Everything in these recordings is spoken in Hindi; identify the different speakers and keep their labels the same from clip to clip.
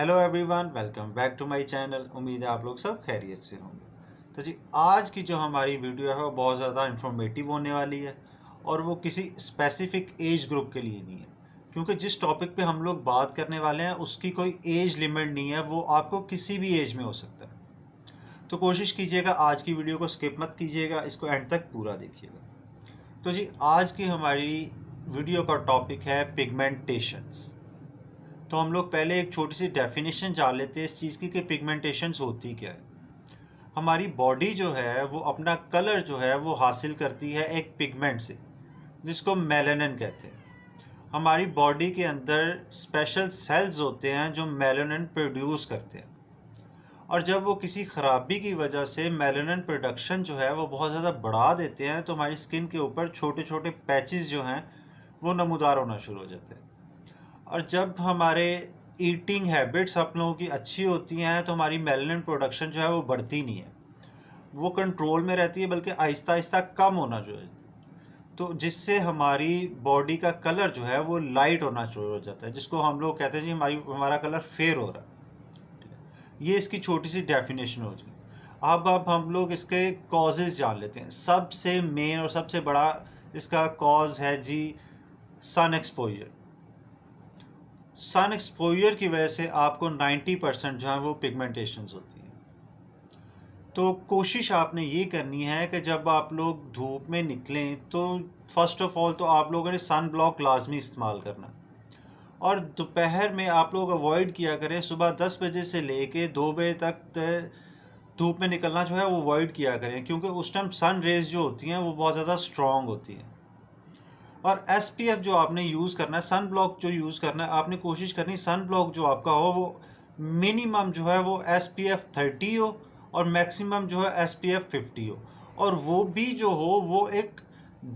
Speaker 1: hello everyone welcome back to my channel उम्मीद है आप लोग सब खैरियत से होंगे तो जी आज की जो हमारी वीडियो है वो बहुत ज़्यादा इन्फॉर्मेटिव होने वाली है और वो किसी स्पेसिफिक एज ग्रुप के लिए नहीं है क्योंकि जिस टॉपिक पे हम लोग बात करने वाले हैं उसकी कोई एज लिमिट नहीं है वो आपको किसी भी एज में हो सकता है तो कोशिश कीजिएगा आज की वीडियो को स्किप मत कीजिएगा इसको एंड तक पूरा देखिएगा तो जी आज की हमारी वीडियो का टॉपिक है पिगमेंटेशंस तो हम लोग पहले एक छोटी सी डेफिनेशन जान लेते हैं इस चीज़ की कि पिगमेंटेशन होती क्या है हमारी बॉडी जो है वो अपना कलर जो है वो हासिल करती है एक पिगमेंट से जिसको मेलेनिन कहते हैं हमारी बॉडी के अंदर स्पेशल सेल्स होते हैं जो मेलेनिन प्रोड्यूस करते हैं और जब वो किसी ख़राबी की वजह से मेलेनिन प्रोडक्शन जो है वो बहुत ज़्यादा बढ़ा देते हैं तो हमारी स्किन के ऊपर छोटे छोटे पैचेस जो हैं वो नमोदार होना शुरू हो जाते हैं और जब हमारे ईटिंग हैबिट्स आप लोगों की अच्छी होती हैं तो हमारी मेलनिन प्रोडक्शन जो है वो बढ़ती नहीं है वो कंट्रोल में रहती है बल्कि आहिस्ता आहिस्ता कम होना जो है तो जिससे हमारी बॉडी का कलर जो है वो लाइट होना शुरू हो जाता है जिसको हम लोग कहते हैं जी हमारी हमारा कलर फेयर हो रहा है ये इसकी छोटी सी डेफिनेशन हो जाए अब अब हम लोग इसके कॉजेज़ जान लेते हैं सबसे मेन और सबसे बड़ा इसका कॉज है जी सन एक्सपोजर सन एक्सपोजर की वजह से आपको 90 परसेंट जो है वो पिगमेंटेशन होती है तो कोशिश आपने ये करनी है कि जब आप लोग धूप में निकलें तो फर्स्ट ऑफ ऑल तो आप लोगों ने सन ब्लॉक लाजमी इस्तेमाल करना और दोपहर में आप लोग अवॉइड किया करें सुबह दस बजे से ले कर दो बजे तक धूप में निकलना जो है वो अवॉइड किया करें क्योंकि उस टाइम सन रेज जो होती हैं वो बहुत ज़्यादा स्ट्रॉन्ग होती हैं और एस जो आपने यूज़ करना है सन ब्लॉक जो यूज़ करना है आपने कोशिश करनी सन ब्लॉक जो आपका हो वो मिनिमम जो है वो एस पी एफ थर्टी हो और मैक्सिमम जो है एस पी एफ फिफ्टी हो और वो भी जो हो वो एक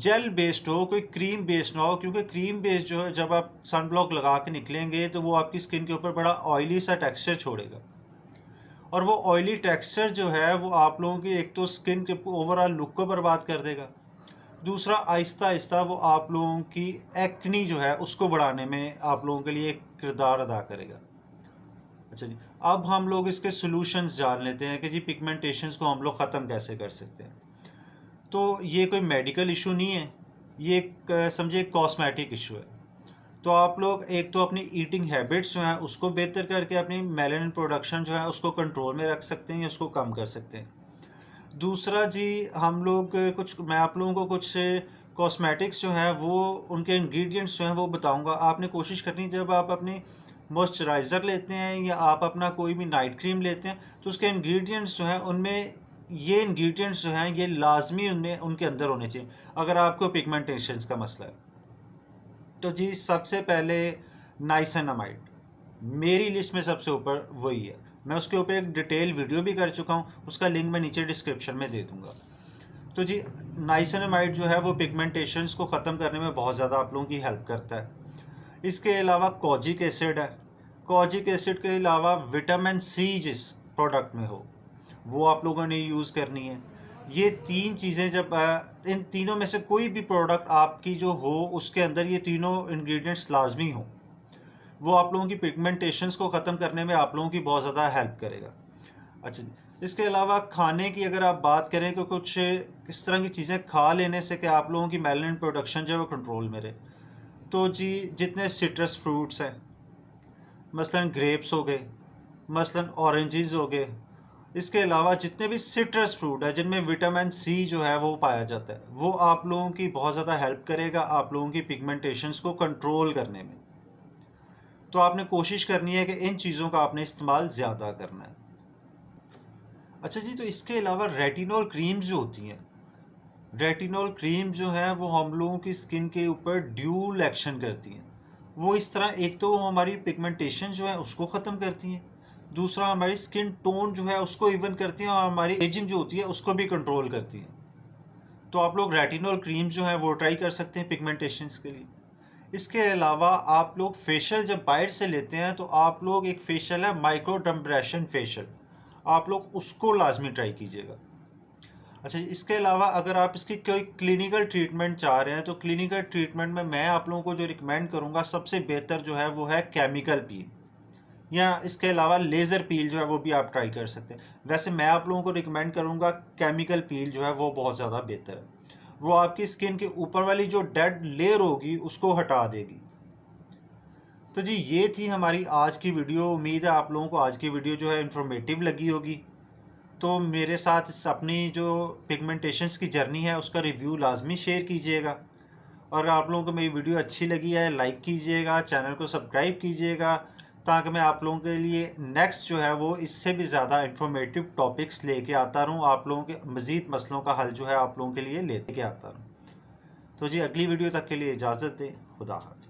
Speaker 1: जेल बेस्ड हो कोई क्रीम बेस्ड ना हो क्योंकि क्रीम बेस्ड जो है जब आप सन ब्लॉक लगा के निकलेंगे तो वो आपकी स्किन के ऊपर बड़ा ऑयली सा टेक्सचर छोड़ेगा और वो ऑयली टेक्सचर जो है वो आप लोगों की एक तो स्किन के ओवरऑल लुक को बर्बाद कर देगा दूसरा आहिस्ता आहिस्ता वो आप लोगों की एक्नी जो है उसको बढ़ाने में आप लोगों के लिए एक किरदार अदा करेगा अच्छा जी अब हम लोग इसके सोल्यूशंस जान लेते हैं कि जी पिगमेंटेशन को हम लोग ख़त्म कैसे कर सकते हैं तो ये कोई मेडिकल इशू नहीं है ये समझिए कॉस्मेटिक इशू है तो आप लोग एक तो अपनी ईटिंग हैबिट्स जो हैं उसको बेहतर करके अपनी मेलानिन प्रोडक्शन जो है उसको कंट्रोल में रख सकते हैं या उसको कम कर सकते हैं दूसरा जी हम लोग कुछ मैं आप लोगों को कुछ कॉस्मेटिक्स जो हैं वो उनके इंग्रेडिएंट्स जो हैं वो बताऊंगा आपने कोशिश करनी जब आप अपनी मॉइस्चराइज़र लेते हैं या आप अपना कोई भी नाइट क्रीम लेते हैं तो उसके इंग्रेडिएंट्स जो हैं उनमें ये इंग्रेडिएंट्स जो हैं ये लाजमी उनमें उनके अंदर होने चाहिए अगर आपको पिगमेंटेशन का मसला है तो जी सबसे पहले नाइसनामाइड मेरी लिस्ट में सबसे ऊपर वही है मैं उसके ऊपर एक डिटेल वीडियो भी कर चुका हूँ उसका लिंक मैं नीचे डिस्क्रिप्शन में दे दूँगा तो जी नाइसनमाइड जो है वो पिगमेंटेशन को ख़त्म करने में बहुत ज़्यादा आप लोगों की हेल्प करता है इसके अलावा कॉजिक एसिड है कॉजिक एसिड के अलावा विटामिन सी जिस प्रोडक्ट में हो वो आप लोगों ने यूज़ करनी है ये तीन चीज़ें जब इन तीनों में से कोई भी प्रोडक्ट आपकी जो हो उसके अंदर ये तीनों इंग्रेडिएंट्स लाजमी हों वो आप लोगों की पिगमेंटेशंस को ख़त्म करने में आप लोगों की बहुत ज़्यादा हेल्प करेगा अच्छा जी इसके अलावा खाने की अगर आप बात करें तो कुछ किस तरह की चीज़ें खा लेने से कि आप लोगों की मेलानिन प्रोडक्शन जो है वो कंट्रोल में रहे तो जी जितने सिट्रस फ्रूट्स हैं मसलन ग्रेप्स हो गए मसलन ऑरेंजेस हो गए इसके अलावा जितने भी सिट्रस फ्रूट है जिनमें विटामिन सी जो है वो पाया जाता है वो आप लोगों की बहुत ज़्यादा हेल्प करेगा आप लोगों की पिगमेंटेशंस को कंट्रोल करने में तो आपने कोशिश करनी है कि इन चीज़ों का आपने इस्तेमाल ज़्यादा करना है अच्छा जी तो इसके अलावा रेटिनॉल क्रीम्स जो होती हैं रेटिनॉल क्रीम जो है वो हम लोगों की स्किन के ऊपर ड्यूल एक्शन करती हैं वो इस तरह एक तो हमारी पिगमेंटेशन जो है उसको ख़त्म करती हैं दूसरा हमारी स्किन टोन जो है उसको इवन करती हैं और हमारी एजिंग जो होती है उसको भी कंट्रोल करती हैं तो आप लोग रेटिनॉल क्रीम जो है वो ट्राई कर सकते हैं पिगमेंटेशन के लिए इसके अलावा आप लोग फेशियल जब बाइट से लेते हैं तो आप लोग एक फेशियल है माइक्रो डम्ब्रेशन फेशियल आप लोग उसको लाजमी ट्राई कीजिएगा अच्छा इसके अलावा अगर आप इसकी कोई क्लिनिकल ट्रीटमेंट चाह रहे हैं तो क्लिनिकल ट्रीटमेंट में मैं आप लोगों को जो रिकमेंड करूँगा सबसे बेहतर जो है वो है केमिकल पील या इसके अलावा लेज़र पील जो है वो भी आप ट्राई कर सकते हैं वैसे मैं आप लोगों को रिकमेंड करूँगा केमिकल पील जो है वो बहुत ज़्यादा बेहतर है वो आपकी स्किन के ऊपर वाली जो डेड लेयर होगी उसको हटा देगी तो जी ये थी हमारी आज की वीडियो उम्मीद है आप लोगों को आज की वीडियो जो है इन्फॉर्मेटिव लगी होगी तो मेरे साथ अपनी जो पिगमेंटेशंस की जर्नी है उसका रिव्यू लाजमी शेयर कीजिएगा और आप लोगों को मेरी वीडियो अच्छी लगी है लाइक कीजिएगा चैनल को सब्सक्राइब कीजिएगा ताकि मैं आप लोगों के लिए नेक्स्ट जो है वो इससे भी ज़्यादा इन्फॉर्मेटिव टॉपिक्स लेके आता रहूँ आप लोगों के मज़ीद मसलों का हल जो है आप लोगों के लिए लेके आता रहूँ तो जी अगली वीडियो तक के लिए इजाज़त दें खुदा हाफ़